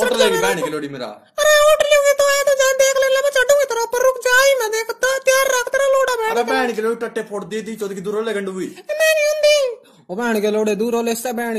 order लेके बैठ गिलोड़ी मेरा अरे ऑर्डर लोगे तो आए तो जान देख ले ले मैं चढ़ूंगी तेरा पर रुक जा ही मैं देखता तैयार रख तेरा लोड़ा बैठ अरे बैठ गिलोड़ी टट्टे फोड़ दी दी चोद की दूर ले गंडू हुई मैं नहीं हूं ओ बैठ गिलोड़े दूर ले से बैठ